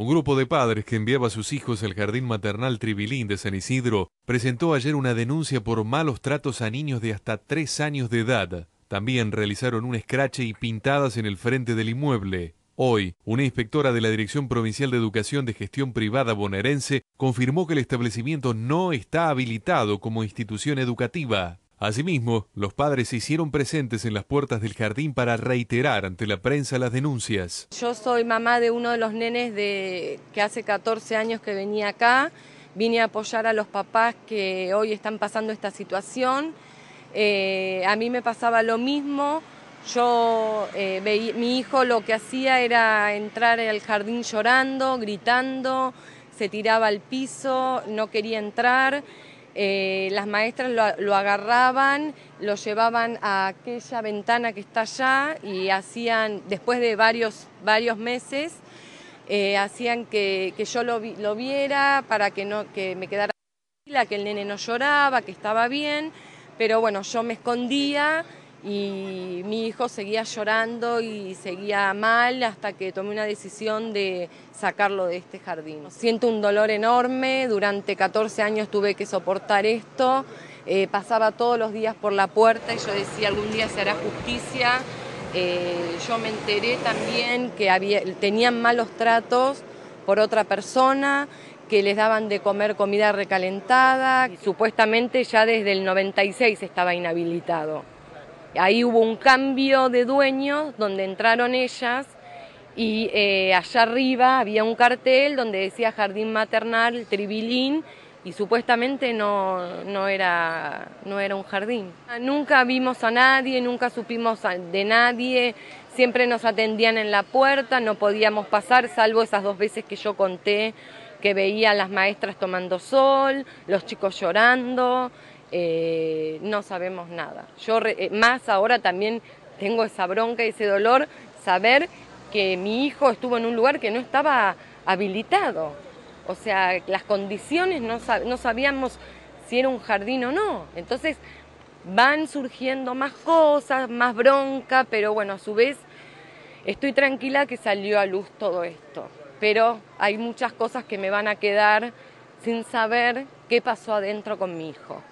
Un grupo de padres que enviaba a sus hijos al Jardín Maternal Tribilín de San Isidro presentó ayer una denuncia por malos tratos a niños de hasta tres años de edad. También realizaron un escrache y pintadas en el frente del inmueble. Hoy, una inspectora de la Dirección Provincial de Educación de Gestión Privada bonaerense confirmó que el establecimiento no está habilitado como institución educativa. Asimismo, los padres se hicieron presentes en las puertas del jardín para reiterar ante la prensa las denuncias. Yo soy mamá de uno de los nenes de que hace 14 años que venía acá. Vine a apoyar a los papás que hoy están pasando esta situación. Eh, a mí me pasaba lo mismo. Yo, eh, mi hijo lo que hacía era entrar al jardín llorando, gritando, se tiraba al piso, no quería entrar. Eh, las maestras lo, agarraban, lo llevaban a aquella ventana que está allá y hacían, después de varios, varios meses, eh, hacían que, yo lo, lo, viera para que, no, que me quedara tranquila, que el nene no lloraba, que estaba bien, pero bueno, yo me escondía y mi hijo seguía llorando y seguía mal hasta que tomé una decisión de sacarlo de este jardín. Siento un dolor enorme, durante 14 años tuve que soportar esto, eh, pasaba todos los días por la puerta y yo decía algún día se hará justicia. Eh, yo me enteré también que tenían malos tratos por otra persona, que les daban de comer comida recalentada, supuestamente ya desde el 96 estaba inhabilitado. Ahí hubo un cambio de dueños donde entraron ellas y eh, allá arriba había un cartel donde decía Jardín Maternal Tribilín y supuestamente no, no, era, no era un jardín. Nunca vimos a nadie, nunca supimos de nadie, siempre nos atendían en la puerta, no podíamos pasar, salvo esas dos veces que yo conté que veía a las maestras tomando sol, los chicos llorando, eh, no sabemos nada. Yo eh, más ahora también tengo esa bronca y ese dolor, saber que mi hijo estuvo en un lugar que no estaba habilitado. O sea, las condiciones no sabíamos si era un jardín o no. Entonces van surgiendo más cosas, más bronca, pero bueno, a su vez estoy tranquila que salió a luz todo esto. Pero hay muchas cosas que me van a quedar sin saber qué pasó adentro con mi hijo.